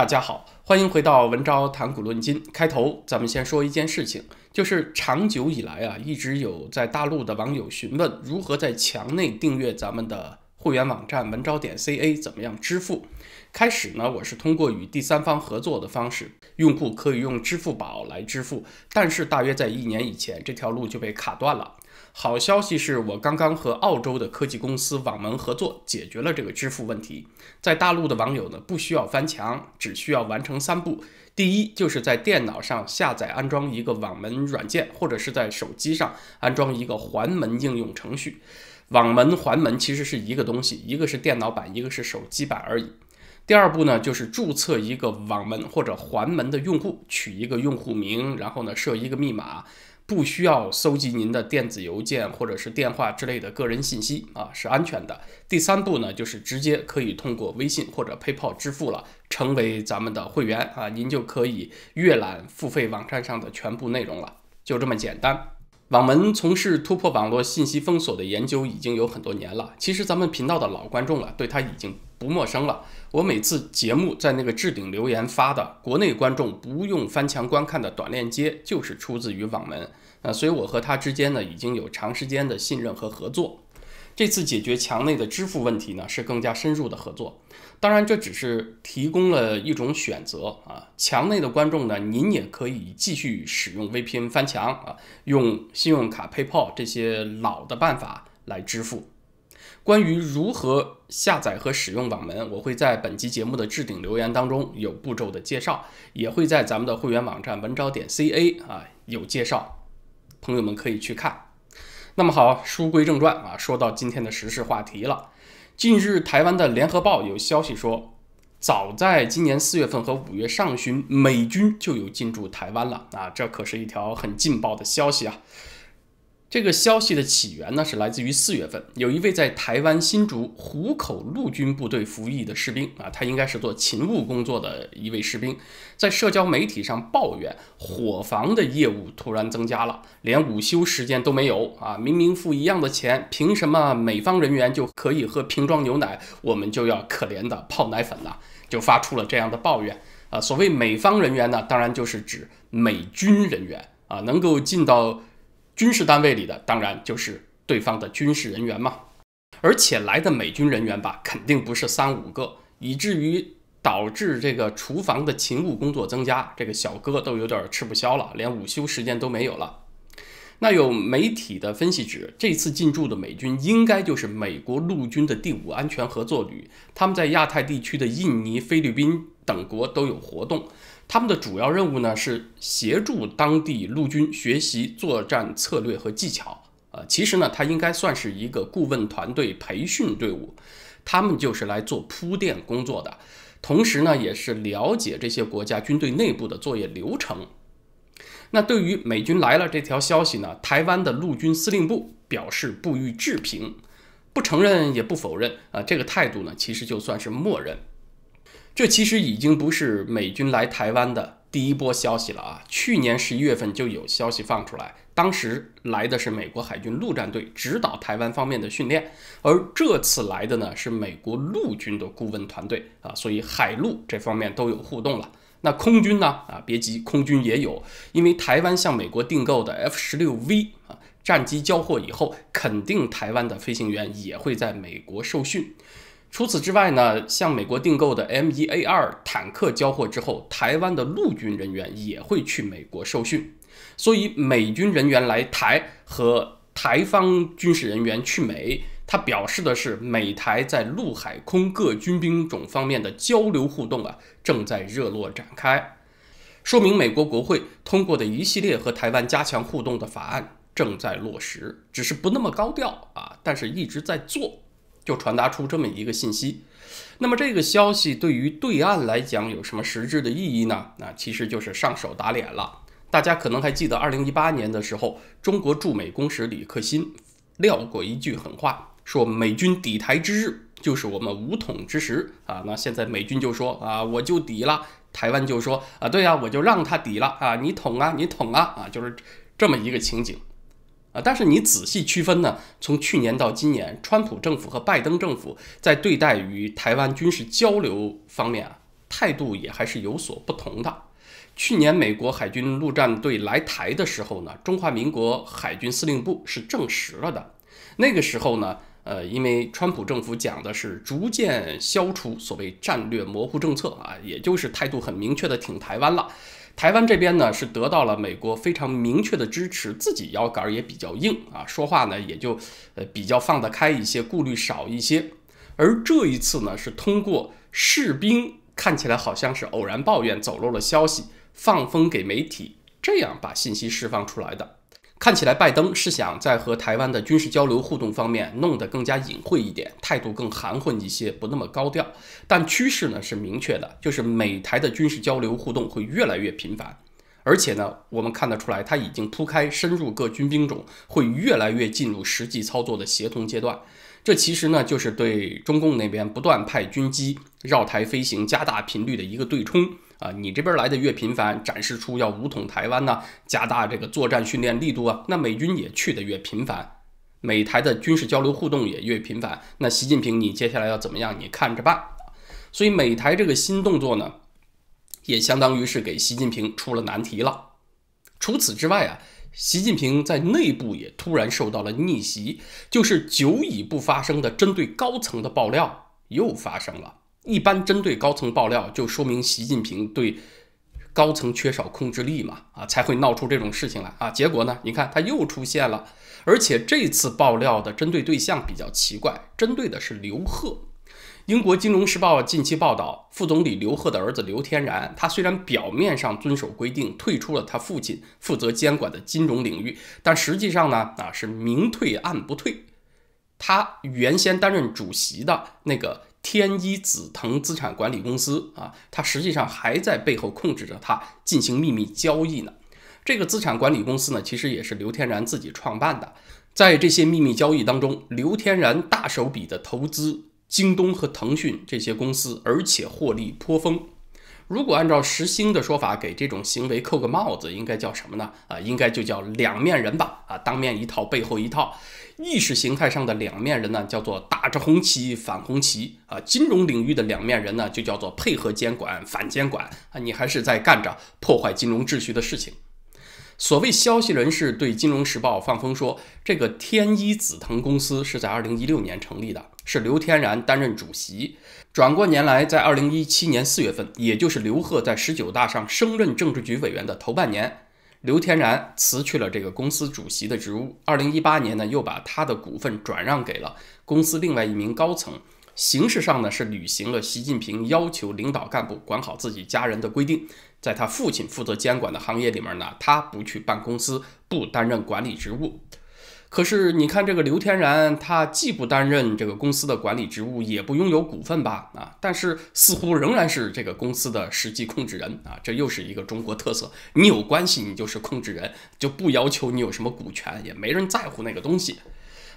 大家好，欢迎回到文昭谈古论今。开头，咱们先说一件事情，就是长久以来啊，一直有在大陆的网友询问如何在墙内订阅咱们的会员网站文昭点 ca 怎么样支付。开始呢，我是通过与第三方合作的方式，用户可以用支付宝来支付，但是大约在一年以前，这条路就被卡断了。好消息是我刚刚和澳洲的科技公司网门合作，解决了这个支付问题。在大陆的网友呢，不需要翻墙，只需要完成三步：第一，就是在电脑上下载安装一个网门软件，或者是在手机上安装一个环门应用程序。网门、环门其实是一个东西，一个是电脑版，一个是手机版而已。第二步呢，就是注册一个网门或者环门的用户，取一个用户名，然后呢，设一个密码。不需要搜集您的电子邮件或者是电话之类的个人信息啊，是安全的。第三步呢，就是直接可以通过微信或者 PayPal 支付了，成为咱们的会员啊，您就可以阅览付费网站上的全部内容了，就这么简单。网门从事突破网络信息封锁的研究已经有很多年了，其实咱们频道的老观众了，对他已经不陌生了。我每次节目在那个置顶留言发的国内观众不用翻墙观看的短链接，就是出自于网门。啊，所以我和他之间呢已经有长时间的信任和合作，这次解决墙内的支付问题呢是更加深入的合作。当然，这只是提供了一种选择啊。墙内的观众呢，您也可以继续使用 VPN 翻墙啊，用信用卡、PayPal 这些老的办法来支付。关于如何下载和使用网门，我会在本集节目的置顶留言当中有步骤的介绍，也会在咱们的会员网站文招点 CA 啊有介绍。朋友们可以去看。那么好，书归正传啊，说到今天的时事话题了。近日，台湾的《联合报》有消息说，早在今年四月份和五月上旬，美军就有进驻台湾了啊，这可是一条很劲爆的消息啊。这个消息的起源呢，是来自于四月份，有一位在台湾新竹湖口陆军部队服役的士兵啊，他应该是做勤务工作的一位士兵，在社交媒体上抱怨伙房的业务突然增加了，连午休时间都没有啊！明明付一样的钱，凭什么美方人员就可以喝瓶装牛奶，我们就要可怜的泡奶粉呢？就发出了这样的抱怨啊！所谓美方人员呢，当然就是指美军人员啊，能够进到。军事单位里的当然就是对方的军事人员嘛，而且来的美军人员吧，肯定不是三五个，以至于导致这个厨房的勤务工作增加，这个小哥都有点吃不消了，连午休时间都没有了。那有媒体的分析指，这次进驻的美军应该就是美国陆军的第五安全合作旅，他们在亚太地区的印尼、菲律宾等国都有活动。他们的主要任务呢，是协助当地陆军学习作战策略和技巧。啊，其实呢，它应该算是一个顾问团队、培训队伍，他们就是来做铺垫工作的，同时呢，也是了解这些国家军队内部的作业流程。那对于美军来了这条消息呢，台湾的陆军司令部表示不予置评，不承认也不否认。啊，这个态度呢，其实就算是默认。这其实已经不是美军来台湾的第一波消息了啊！去年十一月份就有消息放出来，当时来的是美国海军陆战队指导台湾方面的训练，而这次来的呢是美国陆军的顾问团队啊，所以海陆这方面都有互动了。那空军呢？啊，别急，空军也有，因为台湾向美国订购的 F 十六 V 啊战机交货以后，肯定台湾的飞行员也会在美国受训。除此之外呢，向美国订购的 M1A2 坦克交货之后，台湾的陆军人员也会去美国受训。所以美军人员来台和台方军事人员去美，他表示的是美台在陆海空各军兵种方面的交流互动啊，正在热络展开。说明美国国会通过的一系列和台湾加强互动的法案正在落实，只是不那么高调啊，但是一直在做。就传达出这么一个信息，那么这个消息对于对岸来讲有什么实质的意义呢？那其实就是上手打脸了。大家可能还记得，二零一八年的时候，中国驻美公使李克欣撂过一句狠话，说美军抵台之日，就是我们武统之时啊。那现在美军就说啊，我就抵了；台湾就说啊，对呀，我就让他抵了啊，你捅啊，你捅啊，啊，就是这么一个情景。啊，但是你仔细区分呢？从去年到今年，川普政府和拜登政府在对待与台湾军事交流方面啊，态度也还是有所不同的。去年美国海军陆战队来台的时候呢，中华民国海军司令部是证实了的。那个时候呢，呃，因为川普政府讲的是逐渐消除所谓战略模糊政策啊，也就是态度很明确的挺台湾了。台湾这边呢是得到了美国非常明确的支持，自己腰杆也比较硬啊，说话呢也就呃比较放得开一些，顾虑少一些。而这一次呢是通过士兵看起来好像是偶然抱怨走漏了消息，放风给媒体，这样把信息释放出来的。看起来拜登是想在和台湾的军事交流互动方面弄得更加隐晦一点，态度更含混一些，不那么高调。但趋势呢是明确的，就是美台的军事交流互动会越来越频繁，而且呢，我们看得出来他已经铺开，深入各军兵种，会越来越进入实际操作的协同阶段。这其实呢，就是对中共那边不断派军机绕台飞行、加大频率的一个对冲啊。你这边来的越频繁，展示出要武统台湾呢，加大这个作战训练力度啊，那美军也去的越频繁，美台的军事交流互动也越频繁。那习近平，你接下来要怎么样？你看着办。所以美台这个新动作呢，也相当于是给习近平出了难题了。除此之外啊。习近平在内部也突然受到了逆袭，就是久已不发生的针对高层的爆料又发生了。一般针对高层爆料，就说明习近平对高层缺少控制力嘛，啊，才会闹出这种事情来啊。结果呢，你看他又出现了，而且这次爆料的针对对象比较奇怪，针对的是刘鹤。英国金融时报近期报道，副总理刘鹤的儿子刘天然，他虽然表面上遵守规定，退出了他父亲负责监管的金融领域，但实际上呢，啊是明退暗不退。他原先担任主席的那个天一紫藤资产管理公司啊，他实际上还在背后控制着他进行秘密交易呢。这个资产管理公司呢，其实也是刘天然自己创办的。在这些秘密交易当中，刘天然大手笔的投资。京东和腾讯这些公司，而且获利颇丰。如果按照时兴的说法，给这种行为扣个帽子，应该叫什么呢？啊，应该就叫两面人吧。啊，当面一套，背后一套。意识形态上的两面人呢，叫做打着红旗反红旗。啊，金融领域的两面人呢，就叫做配合监管反监管。啊，你还是在干着破坏金融秩序的事情。所谓消息人士对《金融时报》放风说，这个天一紫藤公司是在二零一六年成立的。是刘天然担任主席。转过年来，在二零一七年四月份，也就是刘鹤在十九大上升任政治局委员的头半年，刘天然辞去了这个公司主席的职务。二零一八年呢，又把他的股份转让给了公司另外一名高层。形式上呢，是履行了习近平要求领导干部管好自己家人的规定。在他父亲负责监管的行业里面呢，他不去办公司，不担任管理职务。可是你看，这个刘天然，他既不担任这个公司的管理职务，也不拥有股份吧？啊，但是似乎仍然是这个公司的实际控制人啊！这又是一个中国特色：你有关系，你就是控制人，就不要求你有什么股权，也没人在乎那个东西。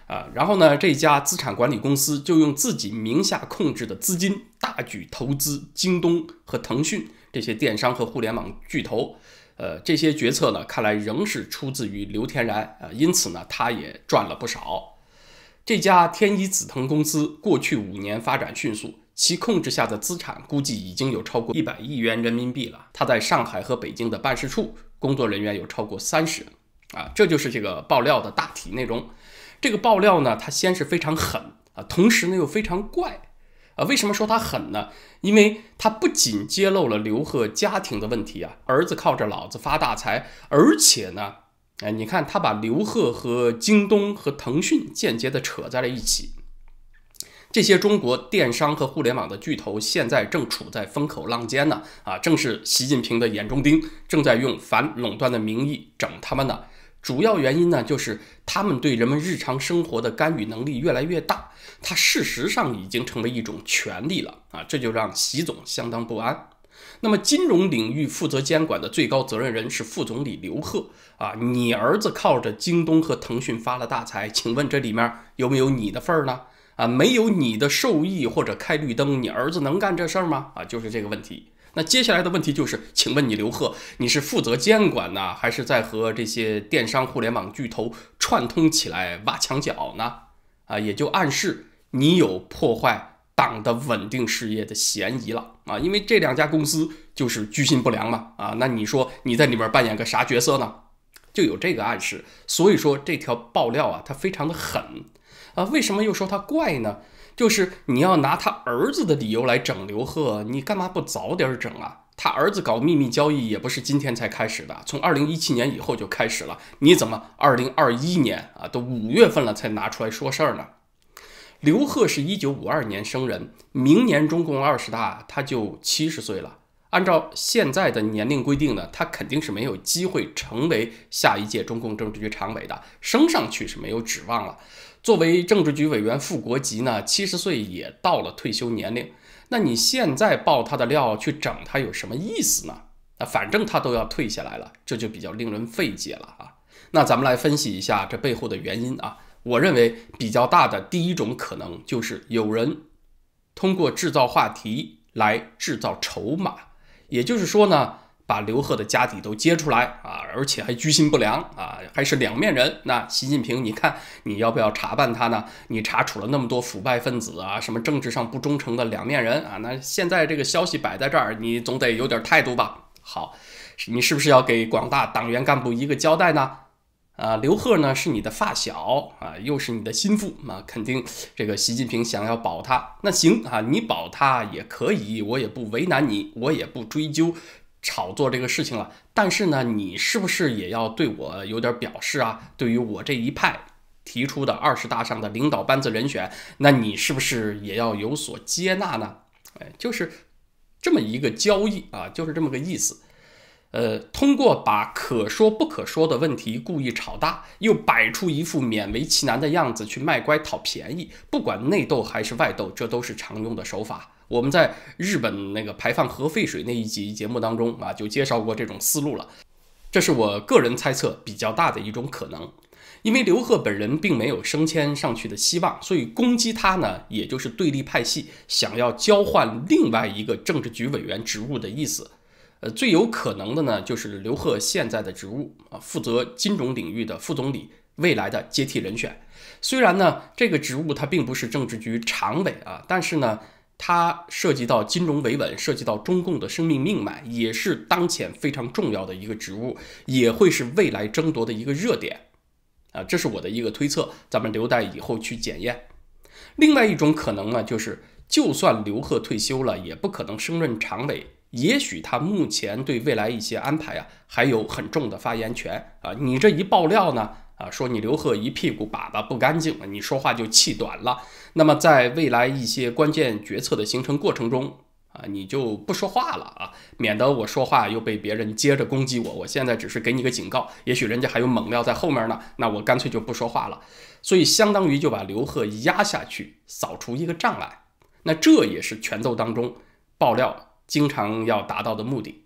啊，然后呢，这家资产管理公司就用自己名下控制的资金，大举投资京东和腾讯这些电商和互联网巨头。呃，这些决策呢，看来仍是出自于刘天然啊，因此呢，他也赚了不少。这家天一紫藤公司过去五年发展迅速，其控制下的资产估计已经有超过一百亿元人民币了。它在上海和北京的办事处工作人员有超过三十人啊，这就是这个爆料的大体内容。这个爆料呢，它先是非常狠啊，同时呢又非常怪。啊，为什么说他狠呢？因为他不仅揭露了刘贺家庭的问题啊，儿子靠着老子发大财，而且呢，哎，你看他把刘贺和京东和腾讯间接的扯在了一起，这些中国电商和互联网的巨头现在正处在风口浪尖呢，啊，正是习近平的眼中钉，正在用反垄断的名义整他们呢。主要原因呢，就是他们对人们日常生活的干预能力越来越大，它事实上已经成为一种权利了啊，这就让习总相当不安。那么，金融领域负责监管的最高责任人是副总理刘鹤啊。你儿子靠着京东和腾讯发了大财，请问这里面有没有你的份儿呢？啊，没有你的授意或者开绿灯，你儿子能干这事儿吗？啊，就是这个问题。那接下来的问题就是，请问你刘贺，你是负责监管呢，还是在和这些电商互联网巨头串通起来挖墙脚呢？啊，也就暗示你有破坏党的稳定事业的嫌疑了啊，因为这两家公司就是居心不良嘛啊，那你说你在里面扮演个啥角色呢？就有这个暗示，所以说这条爆料啊，它非常的狠啊，为什么又说它怪呢？就是你要拿他儿子的理由来整刘贺，你干嘛不早点整啊？他儿子搞秘密交易也不是今天才开始的，从二零一七年以后就开始了。你怎么二零二一年啊，都五月份了才拿出来说事儿呢？刘贺是一九五二年生人，明年中共二十大他就七十岁了。按照现在的年龄规定呢，他肯定是没有机会成为下一届中共政治局常委的，升上去是没有指望了。作为政治局委员、副国级呢，七十岁也到了退休年龄。那你现在爆他的料去整他有什么意思呢？那反正他都要退下来了，这就比较令人费解了啊。那咱们来分析一下这背后的原因啊。我认为比较大的第一种可能就是有人通过制造话题来制造筹码，也就是说呢。把刘贺的家底都揭出来啊，而且还居心不良啊，还是两面人。那习近平，你看你要不要查办他呢？你查处了那么多腐败分子啊，什么政治上不忠诚的两面人啊，那现在这个消息摆在这儿，你总得有点态度吧？好，你是不是要给广大党员干部一个交代呢？啊，刘贺呢是你的发小啊，又是你的心腹，那肯定这个习近平想要保他。那行啊，你保他也可以，我也不为难你，我也不追究。炒作这个事情了，但是呢，你是不是也要对我有点表示啊？对于我这一派提出的二十大上的领导班子人选，那你是不是也要有所接纳呢？哎，就是这么一个交易啊，就是这么个意思。呃，通过把可说不可说的问题故意炒大，又摆出一副勉为其难的样子去卖乖讨便宜，不管内斗还是外斗，这都是常用的手法。我们在日本那个排放核废水那一集节目当中啊，就介绍过这种思路了。这是我个人猜测比较大的一种可能，因为刘贺本人并没有升迁上去的希望，所以攻击他呢，也就是对立派系想要交换另外一个政治局委员职务的意思。呃，最有可能的呢，就是刘鹤现在的职务啊，负责金融领域的副总理，未来的接替人选。虽然呢，这个职务它并不是政治局常委啊，但是呢，它涉及到金融维稳，涉及到中共的生命命脉，也是当前非常重要的一个职务，也会是未来争夺的一个热点。啊，这是我的一个推测，咱们留待以后去检验。另外一种可能呢，就是就算刘鹤退休了，也不可能升任常委。也许他目前对未来一些安排啊，还有很重的发言权啊。你这一爆料呢，啊，说你刘贺一屁股粑粑不干净了，你说话就气短了。那么在未来一些关键决策的形成过程中啊，你就不说话了啊，免得我说话又被别人接着攻击我。我现在只是给你个警告，也许人家还有猛料在后面呢，那我干脆就不说话了。所以相当于就把刘贺压下去，扫除一个障碍。那这也是全斗当中爆料。经常要达到的目的。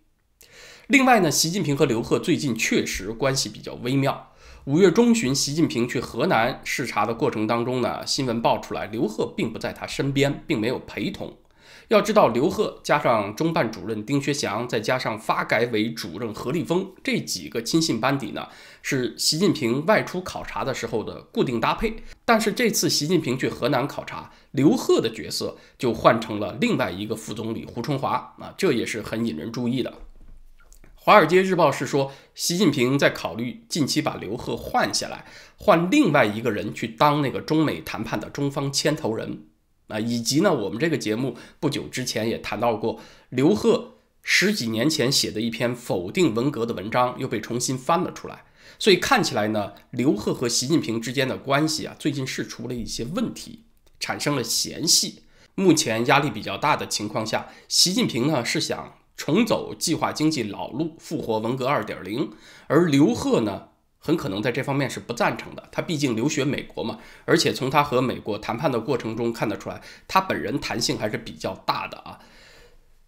另外呢，习近平和刘鹤最近确实关系比较微妙。五月中旬，习近平去河南视察的过程当中呢，新闻爆出来，刘鹤并不在他身边，并没有陪同。要知道，刘鹤加上中办主任丁薛祥，再加上发改委主任何立峰这几个亲信班底呢。是习近平外出考察的时候的固定搭配，但是这次习近平去河南考察，刘鹤的角色就换成了另外一个副总理胡春华啊，这也是很引人注意的。华尔街日报是说，习近平在考虑近期把刘鹤换下来，换另外一个人去当那个中美谈判的中方牵头人啊，以及呢，我们这个节目不久之前也谈到过，刘鹤十几年前写的一篇否定文革的文章又被重新翻了出来。所以看起来呢，刘鹤和习近平之间的关系啊，最近是出了一些问题，产生了嫌隙。目前压力比较大的情况下，习近平呢是想重走计划经济老路，复活文革2.0，而刘鹤呢很可能在这方面是不赞成的。他毕竟留学美国嘛，而且从他和美国谈判的过程中看得出来，他本人弹性还是比较大的啊。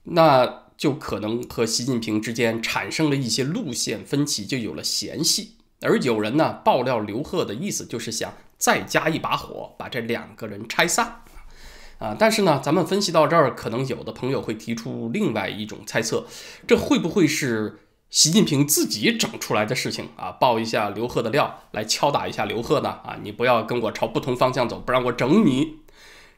那。就可能和习近平之间产生了一些路线分歧，就有了嫌隙。而有人呢爆料刘贺的意思，就是想再加一把火，把这两个人拆散。啊，但是呢，咱们分析到这儿，可能有的朋友会提出另外一种猜测：这会不会是习近平自己整出来的事情啊？爆一下刘贺的料，来敲打一下刘贺呢？啊，你不要跟我朝不同方向走，不然我整你。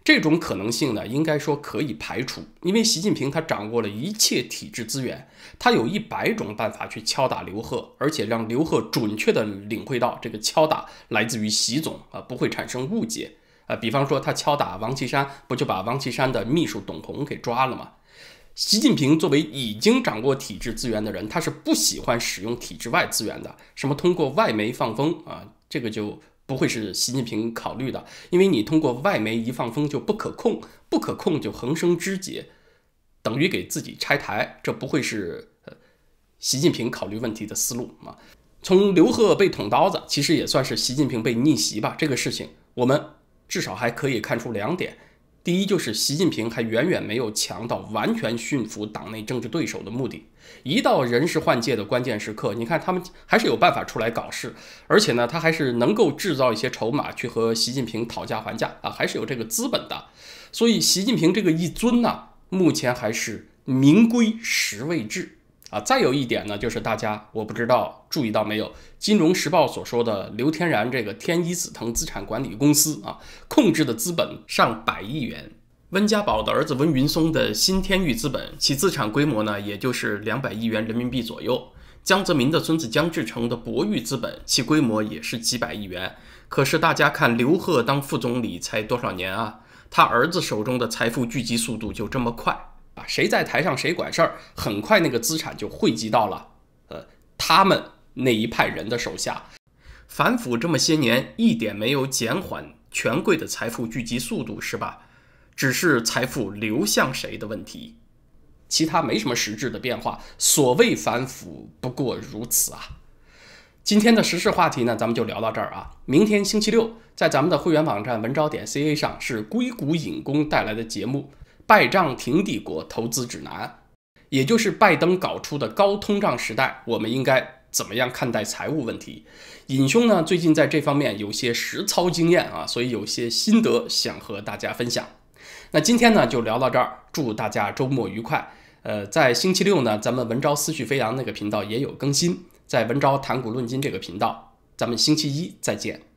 这种可能性呢，应该说可以排除，因为习近平他掌握了一切体制资源，他有一百种办法去敲打刘贺，而且让刘贺准确地领会到这个敲打来自于习总啊，不会产生误解啊。比方说他敲打王岐山，不就把王岐山的秘书董红给抓了吗？习近平作为已经掌握体制资源的人，他是不喜欢使用体制外资源的，什么通过外媒放风啊，这个就。不会是习近平考虑的，因为你通过外媒一放风就不可控，不可控就横生枝节，等于给自己拆台。这不会是习近平考虑问题的思路啊！从刘贺被捅刀子，其实也算是习近平被逆袭吧。这个事情我们至少还可以看出两点。第一就是习近平还远远没有强到完全驯服党内政治对手的目的。一到人事换届的关键时刻，你看他们还是有办法出来搞事，而且呢，他还是能够制造一些筹码去和习近平讨价还价啊，还是有这个资本的。所以，习近平这个一尊呢，目前还是名归实位制。啊，再有一点呢，就是大家我不知道注意到没有，《金融时报》所说的刘天然这个天一紫藤资产管理公司啊，控制的资本上百亿元。温家宝的儿子温云松的新天域资本，其资产规模呢，也就是两百亿元人民币左右。江泽民的孙子江志成的博裕资本，其规模也是几百亿元。可是大家看，刘鹤当副总理才多少年啊？他儿子手中的财富聚集速度就这么快？啊，谁在台上谁管事儿，很快那个资产就汇集到了，呃，他们那一派人的手下。反腐这么些年，一点没有减缓权贵的财富聚集速度，是吧？只是财富流向谁的问题，其他没什么实质的变化。所谓反腐不过如此啊！今天的时事话题呢，咱们就聊到这儿啊。明天星期六，在咱们的会员网站文昭点 ca 上，是硅谷影工带来的节目。败仗停底国投资指南，也就是拜登搞出的高通胀时代，我们应该怎么样看待财务问题？尹兄呢，最近在这方面有些实操经验啊，所以有些心得想和大家分享。那今天呢就聊到这儿，祝大家周末愉快。呃，在星期六呢，咱们文昭思绪飞扬那个频道也有更新，在文昭谈股论金这个频道，咱们星期一再见。